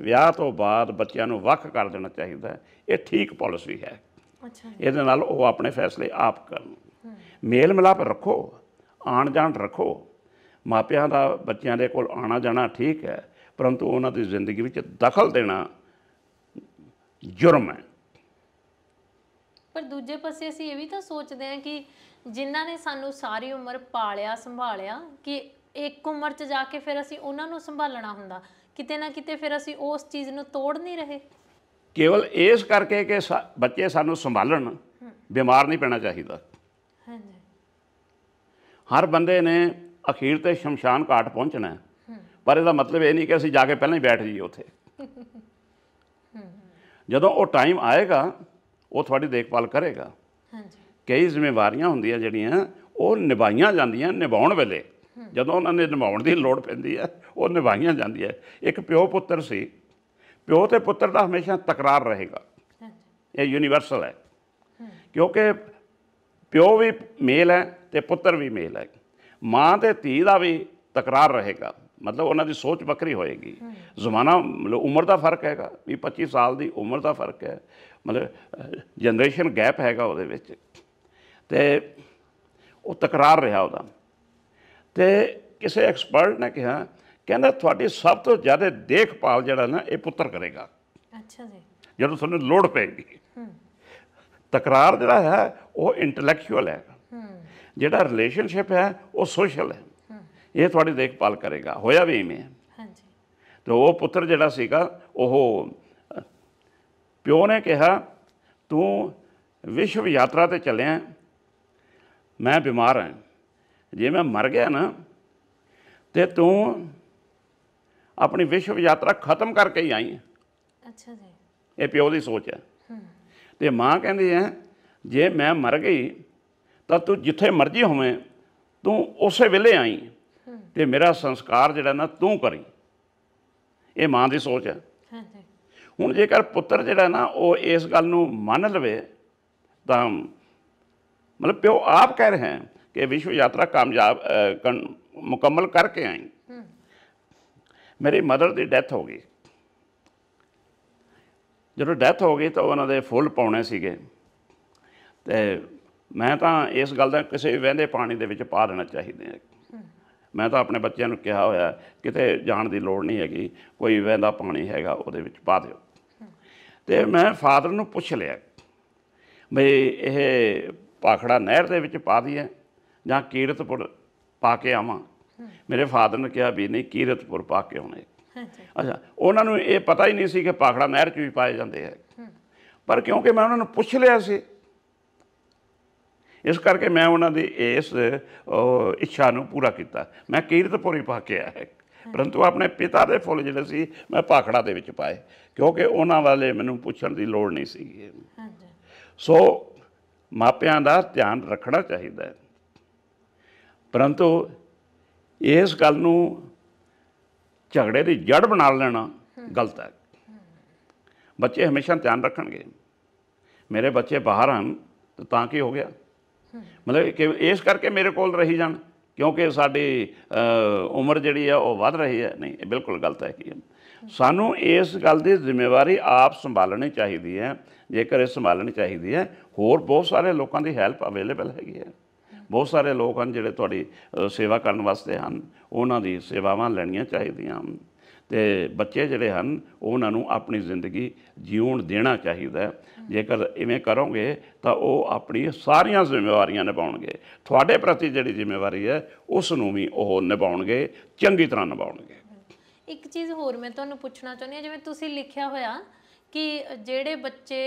ਵਿਆਹ ਤੋਂ ਬਾਅਦ ਬੱਚਿਆਂ ਨੂੰ ਵੱਖ ਕਰ ਦੇਣਾ ਚਾਹੀਦਾ ਹੈ ਇਹ ਠੀਕ ਪਾਲਿਸੀ ਹੈ ਅੱਛਾ ਇਹਦੇ ਨਾਲ ਉਹ ਆਪਣੇ ਫੈਸਲੇ ਆਪ ਕਰਨ ਮੇਲ ਮਿਲਾਪ ਰੱਖੋ ਆਣ ਜਾਣ ਰੱਖੋ ਮਾਪਿਆਂ ਦਾ ਬੱਚਿਆਂ ਦੇ ਕੋਲ ਆਣਾ ਜਾਣਾ ਠੀਕ ਹੈ ਪਰੰਤੂ ਉਹਨਾਂ ਦੀ ਜ਼ਿੰਦਗੀ ਵਿੱਚ ਦਖਲ ਦੇਣਾ ਜੁਰਮ ਹੈ ਪਰ ਦੂਜੇ ਪਾਸੇ ਅਸੀਂ ਇਹ ਵੀ ਤਾਂ ਸੋਚਦੇ ਹਾਂ ਕਿ ਜਿਨ੍ਹਾਂ ਨੇ ਸਾਨੂੰ ਸਾਰੀ ਉਮਰ ਪਾਲਿਆ ਸੰਭਾਲਿਆ ਕਿ ਇੱਕ ਉਮਰ 'ਚ ਜਾ ਕੇ ਫਿਰ ਅਸੀਂ ਉਹਨਾਂ ਨੂੰ ਸੰਭਾਲਣਾ ਹੁੰਦਾ ਕਿਤੇ ਨਾ ਕਿਤੇ ਫਿਰ ਅਸੀਂ ਉਸ ਚੀਜ਼ ਨੂੰ ਤੋੜ ਨਹੀਂ ਰਹੇ ਕੇਵਲ ਇਸ ਕਰਕੇ ਕਿ ਬੱਚੇ ਸਾਨੂੰ ਸੰਭਾਲਣ ਬਿਮਾਰ ਨਹੀਂ ਪੈਣਾ ਚਾਹੀਦਾ ਹਾਂਜੀ ਹਰ ਬੰਦੇ ਨੇ ਅਖੀਰ ਤੇ ਸ਼ਮਸ਼ਾਨ ਘਾਟ ਪਹੁੰਚਣਾ ਪਰ ਇਹਦਾ ਮਤਲਬ ਇਹ ਨਹੀਂ ਕਿ ਅਸੀਂ ਜਾ ਕੇ ਪਹਿਲਾਂ ਹੀ ਬੈਠ ਜਾਈਏ ਉੱਥੇ ਜਦੋਂ ਉਹ ਟਾਈਮ ਆਏਗਾ ਉਹ ਤੁਹਾਡੀ ਦੇਖਭਾਲ ਕਰੇਗਾ ਹਾਂਜੀ ਕਈ ਜ਼ਿੰਮੇਵਾਰੀਆਂ ਹੁੰਦੀਆਂ ਜਿਹੜੀਆਂ ਉਹ ਨਿਭਾਈਆਂ ਜਾਂਦੀਆਂ ਨਿਭਾਉਣ ਵੇਲੇ ਜਦੋਂ ਉਹਨਾਂ ਨੇ ਨਿਭਾਉਣ ਦੀ ਲੋੜ ਪੈਂਦੀ ਹੈ ਉਹ ਨਿਭਾਈਆਂ ਜਾਂਦੀ ਹੈ ਇੱਕ ਪਿਓ ਪੁੱਤਰ ਸੀ ਪਿਓ ਤੇ ਪੁੱਤਰ ਦਾ ਹਮੇਸ਼ਾ ਤਕਰਾਰ ਰਹੇਗਾ ਇਹ ਯੂਨੀਵਰਸਲ ਹੈ ਕਿਉਂਕਿ ਪਿਓ ਵੀ ਮੇਲ ਹੈ ਤੇ ਪੁੱਤਰ ਵੀ ਮੇਲ ਹੈ ਮਾਂ ਤੇ ਧੀ ਦਾ ਵੀ ਤਕਰਾਰ ਰਹੇਗਾ ਮਤਲਬ ਉਹਨਾਂ ਦੀ ਸੋਚ ਵੱਖਰੀ ਹੋਏਗੀ ਜ਼ਮਾਨਾ ਮਤਲਬ ਉਮਰ ਦਾ ਫਰਕ ਹੈਗਾ ਵੀ 25 ਸਾਲ ਦੀ ਉਮਰ ਦਾ ਫਰਕ ਹੈ ਮਤਲਬ ਜਨਰੇਸ਼ਨ ਗੈਪ ਹੈਗਾ ਉਹਦੇ ਵਿੱਚ ਤੇ ਉਹ ਤਕਰਾਰ ਰਿਹਾ ਉਹਦਾ ਤੇ ਕਿਸੇ ਐਕਸਪਰਟ ਨੇ ਕਿਹਾ ਕਹਿੰਦਾ ਤੁਹਾਡੀ ਸਭ ਤੋਂ ਜ਼ਿਆਦਾ ਦੇਖਭਾਲ ਜਿਹੜਾ ਨਾ ਇਹ ਪੁੱਤਰ ਕਰੇਗਾ ਅੱਛਾ ਜੀ ਜਦੋਂ ਤੁਹਾਨੂੰ ਲੋੜ ਪੈਗੀ ਤਕਰਾਰ ਜਿਹੜਾ ਹੈ ਉਹ ਇੰਟੈਲੈਕਚੁਅਲ ਹੈ ਜਿਹੜਾ ਰਿਲੇਸ਼ਨਸ਼ਿਪ ਹੈ ਉਹ ਸੋਸ਼ਲ ਹੈ ਇਹ ਤੁਹਾਡੀ ਦੇਖਭਾਲ ਕਰੇਗਾ ਹੋਇਆ ਵੀ ਇਵੇਂ ਹਾਂਜੀ ਤੇ ਉਹ ਪੁੱਤਰ ਜਿਹੜਾ ਸੀਗਾ ਉਹ ਪਿਓ ਨੇ ਕਿਹਾ ਤੂੰ ਵਿਸ਼ਵ ਯਾਤਰਾ ਤੇ ਚੱਲਿਆ ਮੈਂ ਬਿਮਾਰ ਹਾਂ ਜੇ ਮੈਂ ਮਰ ਗਿਆ ਨਾ ਤੇ ਤੂੰ ਆਪਣੀ ਵਿਸ਼ਵ ਯਾਤਰਾ ਖਤਮ ਕਰਕੇ ਹੀ ਆਈ ਹੈ ਅੱਛਾ ਜੀ ਇਹ ਪਿਓ ਦੀ ਸੋਚ ਹੈ ਤੇ ਮਾਂ ਕਹਿੰਦੀ ਹੈ ਜੇ ਮੈਂ ਮਰ ਗਈ ਤਾਂ ਤੂੰ ਜਿੱਥੇ ਮਰਜੀ ਹੋਵੇਂ ਤੂੰ ਉਸੇ ਵੇਲੇ ਆਈ ਤੇ ਮੇਰਾ ਸੰਸਕਾਰ ਜਿਹੜਾ ਨਾ ਤੂੰ ਕਰੀ ਇਹ ਮਾਂ ਦੀ ਸੋਚ ਹੈ ਹੁਣ ਜੇਕਰ ਪੁੱਤਰ ਜਿਹੜਾ ਨਾ ਉਹ ਇਸ ਗੱਲ ਨੂੰ ਮੰਨ ਲਵੇ ਤਾਂ ਮਤਲਬ ਪਿਓ ਆਪ ਕਹਿ ਰਿਹਾ ਹੈ ਕਿ ਵਿਸ਼ਵ ਯਾਤਰਾ ਕਾਮਯਾਬ ਮੁਕੰਮਲ ਕਰਕੇ ਆਈ ਮੇਰੀ ਮਦਰ ਦੀ ਡੈਥ ਹੋ ਗਈ ਜਦੋਂ ਡੈਥ ਹੋ ਗਈ ਤਾਂ ਉਹਨਾਂ ਦੇ ਫੁੱਲ ਪਾਉਣੇ ਸੀਗੇ ਤੇ ਮੈਂ ਤਾਂ ਇਸ ਗੱਲ ਦਾ ਕਿਸੇ ਵਹਿੰਦੇ ਪਾਣੀ ਦੇ ਵਿੱਚ ਪਾ ਦੇਣਾ ਚਾਹੀਦੇ ਆ ਮੈਂ ਤਾਂ ਆਪਣੇ ਬੱਚਿਆਂ ਨੂੰ ਕਿਹਾ ਹੋਇਆ ਕਿਤੇ ਜਾਣ ਦੀ ਲੋੜ ਨਹੀਂ ਹੈਗੀ ਕੋਈ ਵਹਿੰਦਾ ਪਾਣੀ ਹੈਗਾ ਉਹਦੇ ਵਿੱਚ ਪਾ ਦਿਓ ਤੇ ਮੈਂ ਫਾਦਰ ਨੂੰ ਪੁੱਛ ਲਿਆ ਵੀ ਇਹ ਪਾਖੜਾ ਨਹਿਰ ਦੇ ਵਿੱਚ ਪਾ ਦਈਏ ਜਾਂ ਕੀਰਤਪੁਰ ਪਾ ਕੇ ਆਵਾਂ ਮੇਰੇ ਫਾਦਰ ਨੇ ਕਿਹਾ ਵੀ ਨਹੀਂ ਕੀਰਤਪੁਰ ਪਾ ਕੇ ਆਉਣੇ ਅੱਛਾ ਉਹਨਾਂ ਨੂੰ ਇਹ ਪਤਾ ਹੀ ਨਹੀਂ ਸੀ ਕਿ ਪਾਖੜਾ ਨਹਿਰ 'ਚ ਵੀ ਪਾਏ ਜਾਂਦੇ ਹੈ ਪਰ ਕਿਉਂਕਿ ਮੈਂ ਉਹਨਾਂ ਨੂੰ ਪੁੱਛ ਲਿਆ ਸੀ ਇਸ ਕਰਕੇ ਮੈਂ ਉਹਨਾਂ ਦੀ ਇਸ ਇੱਛਾ ਨੂੰ ਪੂਰਾ ਕੀਤਾ ਮੈਂ ਕੀਰਤਪੁਰ ਹੀ ਪਾ ਕੇ ਆਇਆ ਪਰੰਤੂ ਆਪਣੇ ਪਿਤਾ ਦੇ ਫੁੱਲ ਜਿਹੜੇ ਸੀ ਮੈਂ ਪਾਖੜਾ ਦੇ ਵਿੱਚ ਪਾਏ ਕਿਉਂਕਿ ਉਹਨਾਂ ਵਾਲੇ ਮੈਨੂੰ ਪੁੱਛਣ ਦੀ ਲੋੜ ਨਹੀਂ ਸੀ ਸੋ ਮਾਪਿਆਂ ਦਾ ਧਿਆਨ ਰੱਖਣਾ ਚਾਹੀਦਾ ਹੈ ਪਰੰਤੂ ਇਸ ਗੱਲ ਨੂੰ ਝਗੜੇ ਦੀ ਜੜ ਬਣਾ ਲੈਣਾ ਗਲਤ ਹੈ ਬੱਚੇ ਹਮੇਸ਼ਾ ਧਿਆਨ ਰੱਖਣਗੇ ਮੇਰੇ ਬੱਚੇ ਬਾਹਰ ਹਨ ਤਾਂ ਕੀ ਹੋ ਗਿਆ ਮਤਲਬ ਕਿ ਇਸ ਕਰਕੇ ਮੇਰੇ ਕੋਲ ਰਹੀ ਜਾਣ ਕਿਉਂਕਿ ਸਾਡੀ ਉਮਰ ਜਿਹੜੀ ਆ ਉਹ ਵੱਧ ਰਹੀ ਹੈ ਨਹੀਂ ਇਹ ਬਿਲਕੁਲ ਗਲਤ ਹੈ ਕਿ ਸਾਨੂੰ ਇਸ ਗੱਲ ਦੀ ਜ਼ਿੰਮੇਵਾਰੀ ਆਪ ਸੰਭਾਲਣੀ ਚਾਹੀਦੀ ਹੈ ਜੇਕਰ ਇਹ ਸੰਭਾਲਣੀ ਚਾਹੀਦੀ ਹੈ ਹੋਰ ਬਹੁਤ ਸਾਰੇ ਲੋਕਾਂ ਦੀ ਹੈਲਪ ਅਵੇਲੇਬਲ ਹੈਗੀ ਹੈ ਬਹੁਤ ਸਾਰੇ ਲੋਕ ਹਨ ਜਿਹੜੇ ਤੁਹਾਡੀ ਸੇਵਾ ਕਰਨ ਵਾਸਤੇ ਹਨ ਉਹਨਾਂ ਦੀ ਸੇਵਾਵਾਂ ਲੈਣੀਆਂ ਚਾਹੀਦੀਆਂ ਤੇ ਬੱਚੇ ਜਿਹੜੇ ਹਨ ਉਹਨਾਂ ਨੂੰ ਆਪਣੀ ਜ਼ਿੰਦਗੀ ਜਿਉਣ ਦੇਣਾ ਚਾਹੀਦਾ ਜੇਕਰ ਇਵੇਂ ਕਰੋਗੇ ਤਾਂ ਉਹ ਆਪਣੀ ਸਾਰੀਆਂ ਜ਼ਿੰਮੇਵਾਰੀਆਂ ਨਿਭਾਉਣਗੇ ਤੁਹਾਡੇ ਪ੍ਰਤੀ ਜਿਹੜੀ ਜ਼ਿੰਮੇਵਾਰੀ ਹੈ ਉਸ ਨੂੰ ਵੀ ਉਹ ਨਿਭਾਉਣਗੇ ਚੰਗੀ ਤਰ੍ਹਾਂ ਨਿਭਾਉਣਗੇ ਇੱਕ ਚੀਜ਼ ਹੋਰ ਮੈਂ ਤੁਹਾਨੂੰ ਪੁੱਛਣਾ ਚਾਹੁੰਦੀ ਹਾਂ ਜਿਵੇਂ ਤੁਸੀਂ ਲਿਖਿਆ ਹੋਇਆ ਕਿ ਜਿਹੜੇ ਬੱਚੇ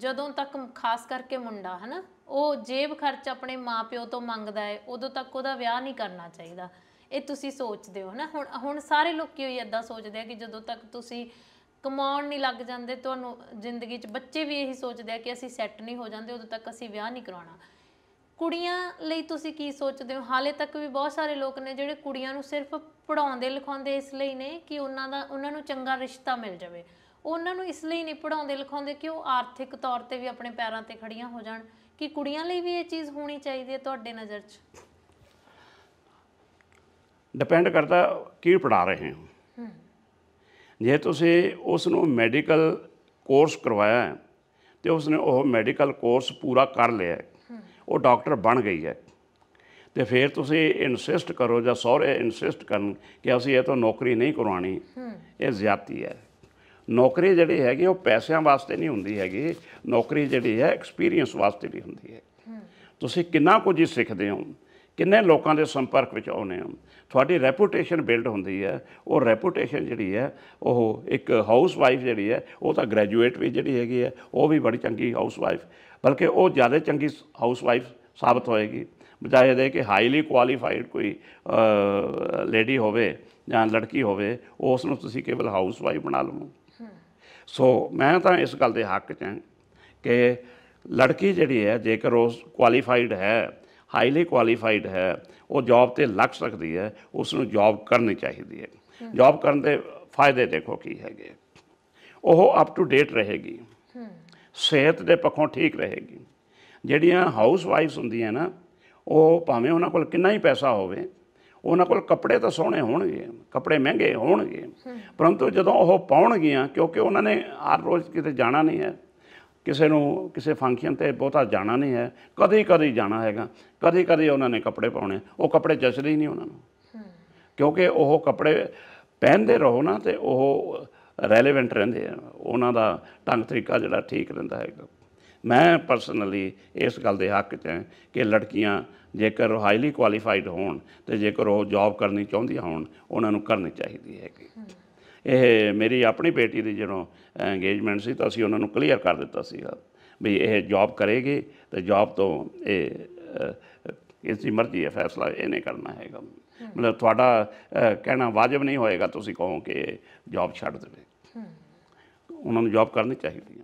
ਜਦੋਂ ਤੱਕ ਖਾਸ ਕਰਕੇ ਮੁੰਡਾ ਹਨਾ ਉਹ ਜੇਬ ਖਰਚ ਆਪਣੇ ਮਾਪਿਓ ਤੋਂ ਮੰਗਦਾ ਹੈ ਉਦੋਂ ਤੱਕ ਉਹਦਾ ਵਿਆਹ ਨਹੀਂ ਕਰਨਾ ਚਾਹੀਦਾ ਇਹ ਤੁਸੀਂ ਸੋਚਦੇ ਹੋ ਨਾ ਹੁਣ ਹੁਣ ਸਾਰੇ ਲੋਕੀ ਹੋਈ ਇਦਾਂ ਸੋਚਦੇ ਆ ਕਿ ਜਦੋਂ ਤੱਕ ਤੁਸੀਂ ਕਮਾਉਣ ਨਹੀਂ ਲੱਗ ਜਾਂਦੇ ਤੁਹਾਨੂੰ ਜ਼ਿੰਦਗੀ 'ਚ ਬੱਚੇ ਵੀ ਇਹੀ ਸੋਚਦੇ ਆ ਕਿ ਅਸੀਂ ਸੈੱਟ ਨਹੀਂ ਹੋ ਜਾਂਦੇ ਉਦੋਂ ਤੱਕ ਅਸੀਂ ਵਿਆਹ ਨਹੀਂ ਕਰਾਉਣਾ ਕੁੜੀਆਂ ਲਈ ਤੁਸੀਂ ਕੀ ਸੋਚਦੇ ਹੋ ਹਾਲੇ ਤੱਕ ਵੀ ਬਹੁਤ ਸਾਰੇ ਲੋਕ ਨੇ ਜਿਹੜੇ ਕੁੜੀਆਂ ਨੂੰ ਸਿਰਫ ਪੜਾਉਂਦੇ ਲਿਖਾਉਂਦੇ ਇਸ ਲਈ ਨੇ ਕਿ ਉਹਨਾਂ ਦਾ ਉਹਨਾਂ ਨੂੰ ਚੰਗਾ ਰਿਸ਼ਤਾ ਮਿਲ ਜਾਵੇ ਉਹਨਾਂ ਨੂੰ ਇਸ ਲਈ ਨਹੀਂ ਪੜਾਉਂਦੇ ਲਿਖਾਉਂਦੇ ਕਿ ਉਹ ਆਰਥਿਕ ਤੌਰ ਤੇ ਵੀ ਆਪਣੇ ਪੈਰਾਂ ਤੇ ਖੜੀਆਂ ਹੋ ਜਾਣ ਕਿ ਕੁੜੀਆਂ ਲਈ ਵੀ ਇਹ ਚੀਜ਼ ਹੋਣੀ ਚਾਹੀਦੀ ਹੈ ਤੁਹਾਡੇ ਨਜ਼ਰ 'ਚ ਡਿਪੈਂਡ ਕਰਦਾ ਕੀ ਪੜਾ ਰਹੇ ਹੋ ਜੇ ਤੁਸੀਂ ਉਸ ਨੂੰ ਮੈਡੀਕਲ ਕੋਰਸ ਕਰਵਾਇਆ ਹੈ ਤੇ ਨੇ ਉਹ ਮੈਡੀਕਲ ਕੋਰਸ ਪੂਰਾ ਕਰ ਲਿਆ ਉਹ ਡਾਕਟਰ ਬਣ ਗਈ ਹੈ ਤੇ ਫਿਰ ਤੁਸੀਂ ਇਨਸਿਸਟ ਕਰੋ ਜਾਂ ਸਹੁਰੇ ਇਨਸਿਸਟ ਕਰਨ ਕਿ ਅਸੀਂ ਇਹ ਤਾਂ ਨੌਕਰੀ ਨਹੀਂ ਕਰਵਾਣੀ ਇਹ ਜ਼ਿਆਤੀ ਹੈ ਨੌਕਰੀ ਜਿਹੜੀ ਹੈਗੀ ਉਹ ਪੈਸਿਆਂ ਵਾਸਤੇ ਨਹੀਂ ਹੁੰਦੀ ਹੈਗੀ ਨੌਕਰੀ ਜਿਹੜੀ ਹੈ ਐਕਸਪੀਰੀਅੰਸ ਵਾਸਤੇ ਵੀ ਹੁੰਦੀ ਹੈ ਤੁਸੀਂ ਕਿੰਨਾ ਕੁਝ ਸਿੱਖਦੇ ਹੋ ਕਿੰਨੇ ਲੋਕਾਂ ਦੇ ਸੰਪਰਕ ਵਿੱਚ ਆਉਨੇ ਹੋ ਤੁਹਾਡੀ ਰੈਪਿਊਟੇਸ਼ਨ ਬਿਲਡ ਹੁੰਦੀ ਹੈ ਉਹ ਰੈਪਿਊਟੇਸ਼ਨ ਜਿਹੜੀ ਹੈ ਉਹ ਇੱਕ ਹਾਊਸ ਵਾਈਫ ਜਿਹੜੀ ਹੈ ਉਹ ਤਾਂ ਗ੍ਰੈਜੂਏਟ ਵੀ ਜਿਹੜੀ ਹੈਗੀ ਹੈ ਉਹ ਵੀ ਬੜੀ ਚੰਗੀ ਹਾਊਸ ਵਾਈਫ ਬਲਕਿ ਉਹ ਜ਼ਿਆਦਾ ਚੰਗੀ ਹਾਊਸ ਵਾਈਫ ਸਾਬਤ ਹੋਏਗੀ ਬਜਾਏ ਦੇ ਕਿ ਹਾਈਲੀ ਕੁਆਲੀਫਾਈਡ ਕੋਈ ਲੇਡੀ ਹੋਵੇ ਜਾਂ ਲੜਕੀ ਹੋਵੇ ਉਸ ਨੂੰ ਤੁਸੀਂ ਕੇਵਲ ਹਾਊਸ ਵਾਈਫ ਬਣਾ ਲਵੋ ਸੋ ਮੈਂ ਤਾਂ ਇਸ ਗੱਲ ਦੇ ਹੱਕ 'ਚ ਹਾਂ ਕਿ ਲੜਕੀ ਜਿਹੜੀ ਹੈ ਜੇਕਰ ਉਹ ਕੁਆਲੀਫਾਈਡ ਹੈ ਹਾਈਲੀ ਕੁਆਲੀਫਾਈਡ ਹੈ ਉਹ ਜੌਬ ਤੇ ਲੱਗ ਸਕਦੀ ਹੈ ਉਸ ਨੂੰ ਜੌਬ ਕਰਨੀ ਚਾਹੀਦੀ ਹੈ ਜੌਬ ਕਰਨ ਦੇ ਫਾਇਦੇ ਦੇਖੋ ਕੀ ਹੈਗੇ ਉਹ ਅਪ ਟੂ ਡੇਟ ਰਹੇਗੀ ਸਿਹਤ ਦੇ ਪੱਖੋਂ ਠੀਕ ਰਹੇਗੀ ਜਿਹੜੀਆਂ ਹਾਊਸ ਵਾਈਫਸ ਹੁੰਦੀਆਂ ਨਾ ਉਹ ਭਾਵੇਂ ਉਹਨਾਂ ਕੋਲ ਕਿੰਨਾ ਹੀ ਪੈਸਾ ਹੋਵੇ ਉਹਨਾਂ ਕੋਲ ਕੱਪੜੇ ਤਾਂ ਸੋਹਣੇ ਹੋਣਗੇ ਕੱਪੜੇ ਮਹਿੰਗੇ ਹੋਣਗੇ ਪਰੰਤੂ ਜਦੋਂ ਉਹ ਪਾਉਣਗੀਆਂ ਕਿਉਂਕਿ ਉਹਨਾਂ ਨੇ ਹਰ ਰੋਜ਼ ਕਿਤੇ ਜਾਣਾ ਨਹੀਂ ਹੈ ਕਿਸੇ ਨੂੰ ਕਿਸੇ ਫੰਕਸ਼ਨ ਤੇ ਬਹੁਤਾ ਜਾਣਾ ਨਹੀਂ ਹੈ ਕਦੇ ਕਦੇ ਜਾਣਾ ਹੈਗਾ ਕਦੇ ਕਦੇ ਉਹਨਾਂ ਨੇ ਕੱਪੜੇ ਪਾਉਣੇ ਉਹ ਕੱਪੜੇ ਜਚਦੇ ਹੀ ਨਹੀਂ ਉਹਨਾਂ ਨੂੰ ਕਿਉਂਕਿ ਉਹ ਕੱਪੜੇ ਪਹਿਨਦੇ ਰਹੋ ਨਾ ਤੇ ਉਹ ਰੈਲੇਵੈਂਟ ਰਹਿੰਦੇ ਆ ਉਹਨਾਂ ਦਾ ਢੰਗ ਤਰੀਕਾ ਜਿਹੜਾ ਠੀਕ ਰਹਿੰਦਾ ਹੈਗਾ ਮੈਂ ਪਰਸਨਲੀ ਇਸ ਗੱਲ ਦੇ ਹੱਕ 'ਚ ਹਾਂ ਕਿ ਲੜਕੀਆਂ ਜੇਕਰ ਹਾਈਲੀ ਕੁਆਲੀਫਾਈਡ ਹੋਣ ਤੇ ਜੇਕਰ ਉਹ ਜੌਬ ਕਰਨੀ ਚਾਹੁੰਦੀਆਂ ਹੋਣ ਉਹਨਾਂ ਨੂੰ ਕਰਨੀ ਚਾਹੀਦੀ ਹੈਗੀ ਇਹ ਮੇਰੀ ਆਪਣੀ ਬੇਟੀ ਦੀ ਜਦੋਂ ਐਂਗੇਜਮੈਂਟ ਸੀ ਤਾਂ ਅਸੀਂ ਉਹਨਾਂ ਨੂੰ ਕਲੀਅਰ ਕਰ ਦਿੱਤਾ ਸੀਗਾ ਵੀ ਇਹ ਜੌਬ ਕਰੇਗੀ ਤੇ ਜੌਬ ਤੋਂ ਇਹ ਇਸ ਦੀ ਮਰਜ਼ੀ ਹੈ ਫੈਸਲਾ ਇਹਨੇ ਕਰਨਾ ਹੈਗਾ ਮਤਲਬ ਤੁਹਾਡਾ ਕਹਿਣਾ ਵਾਜਬ ਨਹੀਂ ਹੋਏਗਾ ਤੁਸੀਂ ਕਹੋ ਕਿ ਜੌਬ ਛੱਡ ਦੇਵੇ ਉਹਨਾਂ ਨੂੰ ਜੌਬ ਕਰਨੀ ਚਾਹੀਦੀ